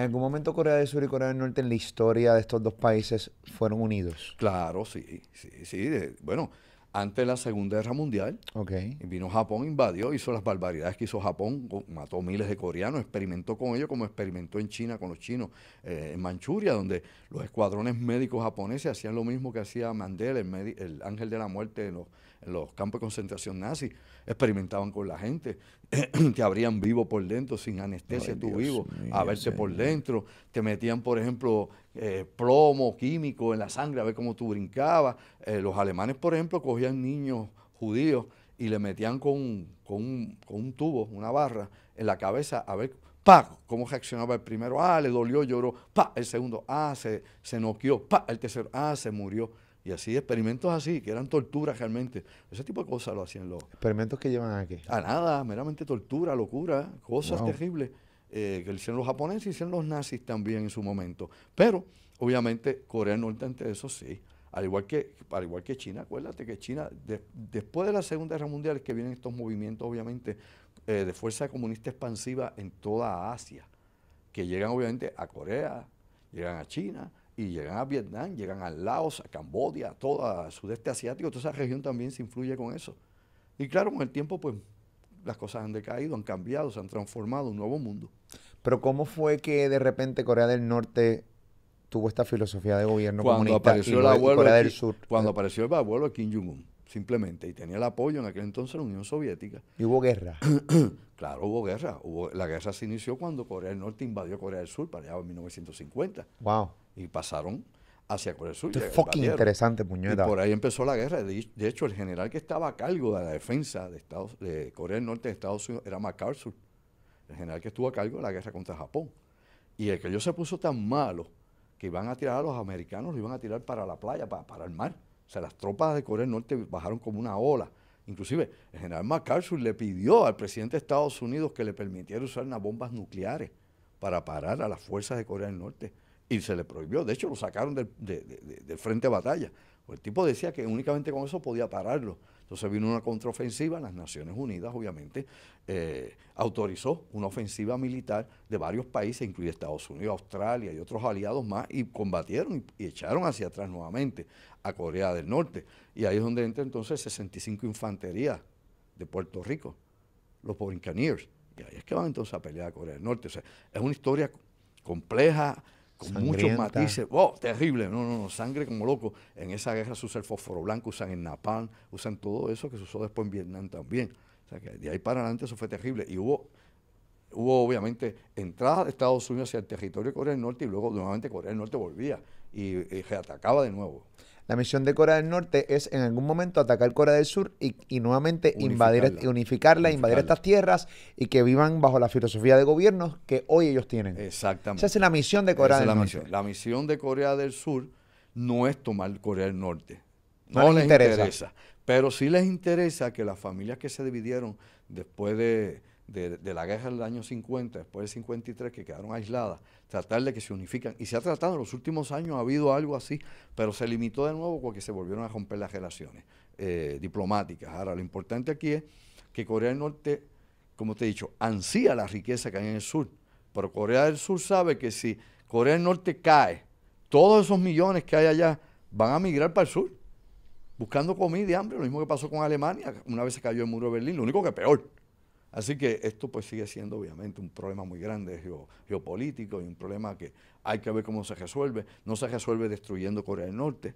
¿En algún momento Corea del Sur y Corea del Norte en la historia de estos dos países fueron unidos? Claro, sí, sí, sí. bueno, antes de la Segunda Guerra Mundial, vino Japón, invadió, hizo las barbaridades que hizo Japón, mató miles de coreanos, experimentó con ellos como experimentó en China con los chinos, eh, en Manchuria, donde los escuadrones médicos japoneses hacían lo mismo que hacía Mandela, el, ángel de la muerte de los en los campos de concentración nazi, experimentaban con la gente, te abrían vivo por dentro, sin anestesia, tú vivo, a verte por dentro, te metían, por ejemplo, eh, plomo químico en la sangre, a ver cómo tú brincabas. Eh, los alemanes, por ejemplo, cogían niños judíos y le metían con, un, tubo, una barra, en la cabeza, a ver pa, cómo reaccionaba el primero, ah, le dolió, lloró, pa, el segundo, ah, se, se noqueó, pa, el tercero, ah, se murió. Y así, experimentos así, que eran torturas realmente. Ese tipo de cosas lo hacían los... ¿Experimentos que llevan a qué? A nada, meramente tortura, locura, cosas terribles. Eh, que hicieron los japoneses y hicieron los nazis también en su momento. Pero, obviamente, Corea del Norte ante eso sí. Al igual que, igual que China, acuérdate que China, después de la Segunda Guerra Mundial, es que vienen estos movimientos, obviamente, eh, de fuerza comunista expansiva en toda Asia, que llegan, obviamente, a Corea, llegan a China, y llegan a Vietnam, llegan a Laos, a Cambodia, a el sudeste asiático, toda esa región también se influye con eso. Y claro, con el tiempo, pues las cosas han decaído, han cambiado, se han transformado, un nuevo mundo. Pero ¿cómo fue que de repente Corea del Norte tuvo esta filosofía de gobierno cuando apareció y el Corea del Sur? Cuando apareció el abuelo de Kim Jong-un simplemente, y tenía el apoyo en aquel entonces de la Unión Soviética. ¿Y hubo guerra? claro, hubo guerra. la guerra se inició cuando Corea del Norte invadió Corea del Sur, para allá en 1950. ¡Wow! Y pasaron hacia Corea del Sur. fucking interesante, puñeta. Y por ahí empezó la guerra. De, hecho, el general que estaba a cargo de la defensa de, Estados, de Corea del Norte de Estados Unidos era MacArthur, el general que estuvo a cargo de la guerra contra Japón. Y el que yo se puso tan malo que iban a tirar a los americanos, los iban a tirar para la playa, para el mar o sea, las tropas de Corea del Norte bajaron como una ola. Inclusive, el general MacArthur le pidió al presidente de Estados Unidos que le permitiera usar unas bombas nucleares para parar a las fuerzas de Corea del Norte y se le prohibió. De hecho, lo sacaron del, frente de batalla. Pues el tipo decía que únicamente con eso podía pararlo. Entonces vino una contraofensiva, las Naciones Unidas obviamente eh, autorizó una ofensiva militar de varios países, incluye Estados Unidos, Australia y otros aliados más, y combatieron y, echaron hacia atrás nuevamente a Corea del Norte. Y ahí es donde entra entonces 65 Infantería de Puerto Rico, los Buccaneers. Y ahí es que van entonces a pelear a Corea del Norte. O sea, es una historia compleja, con muchos matices, wow, terrible, no, no, no, sangre como loco. En esa guerra se usa el fósforo blanco, usan el napalm, usan todo eso que se usó después en Vietnam también. O sea que de ahí para adelante eso fue terrible. Y hubo, hubo obviamente entrada de Estados Unidos hacia el territorio de Corea del Norte y luego nuevamente Corea del Norte volvía y, se atacaba de nuevo. La misión de Corea del Norte es en algún momento atacar Corea del Sur y, nuevamente invadir, unificarla, unificarla, invadir estas tierras y que vivan bajo la filosofía de gobierno que hoy ellos tienen. Exactamente. Esa es la misión de Corea del la Norte. Misión. La misión de Corea del Sur no es tomar Corea del Norte. No, les, interesa. Pero sí les interesa que las familias que se dividieron después de, de, la guerra del año 50, después del 53, que quedaron aisladas, tratar de que se unifican. Y se ha tratado, en los últimos años ha habido algo así, pero se limitó de nuevo porque se volvieron a romper las relaciones eh, diplomáticas. Ahora, lo importante aquí es que Corea del Norte, como te he dicho, ansía la riqueza que hay en el sur, pero Corea del Sur sabe que si Corea del Norte cae, todos esos millones que hay allá van a migrar para el sur, buscando comida y hambre, lo mismo que pasó con Alemania, una vez se cayó el muro de Berlín, lo único que peor Así que esto pues sigue siendo obviamente un problema muy grande geopolítico y un problema que hay que ver cómo se resuelve. No se resuelve destruyendo Corea del Norte,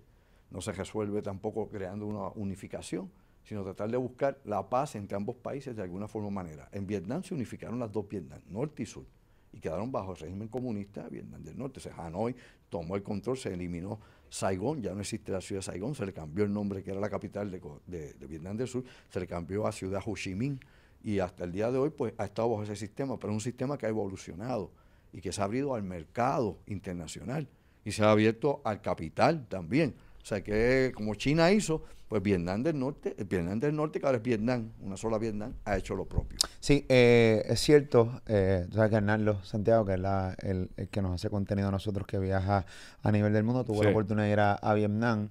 no se resuelve tampoco creando una unificación, sino tratar de buscar la paz entre ambos países de alguna forma o manera. En Vietnam se unificaron las dos Vietnam, norte y sur, y quedaron bajo el régimen comunista Vietnam del Norte. Se Hanoi tomó el control, se eliminó Saigón, ya no existe la ciudad de Saigón, se le cambió el nombre que era la capital de, de Vietnam del Sur, se le cambió a ciudad Ho Chi Minh y hasta el día de hoy pues, ha estado bajo ese sistema, pero es un sistema que ha evolucionado y que se ha abierto al mercado internacional y se ha abierto al capital también. O sea que como China hizo, pues Vietnam del Norte, Vietnam del Norte, que ahora es Vietnam, una sola Vietnam, ha hecho lo propio. Sí, eh, es cierto, eh, sabes que Arnaldo Santiago, que es el, que nos hace contenido a nosotros, que viaja a nivel del mundo, tuvo la oportunidad de ir a, a Vietnam,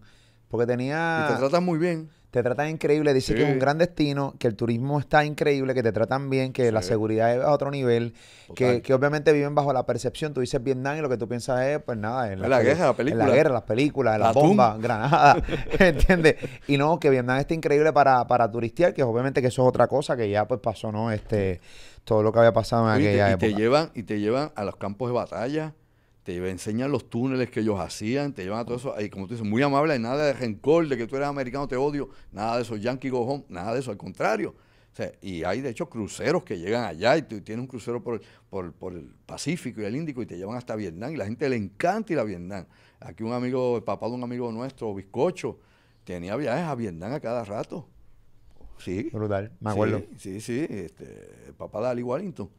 porque tenía... Y te tratas muy bien te tratan increíble, dice que es un gran destino, que el turismo está increíble, que te tratan bien, que la seguridad es a otro nivel, que, obviamente viven bajo la percepción, tú dices Vietnam y lo que tú piensas es, pues nada, en la, guerra, la película. En la guerra, las películas, las bombas, Granada, ¿entiendes? Y no, que Vietnam está increíble para, para turistear, que obviamente que eso es otra cosa, que ya pues pasó, ¿no? Este, todo lo que había pasado en aquella y época. Te llevan, y te llevan a los campos de batalla te enseñan los túneles que ellos hacían, te llevan a todo eso, y como tú dices, muy amable, nada de rencor, de que tú eres americano, te odio, nada de eso, yankee go nada de eso, al contrario. y hay de hecho cruceros que llegan allá y tú tienes un crucero por, el Pacífico y el Índico y te llevan hasta Vietnam y la gente le encanta ir a Vietnam. Aquí un amigo, el papá de un amigo nuestro, Bizcocho, tenía viajes a Vietnam a cada rato. Sí. Brutal, me acuerdo. Sí, sí, este, el papá de Ali Wellington.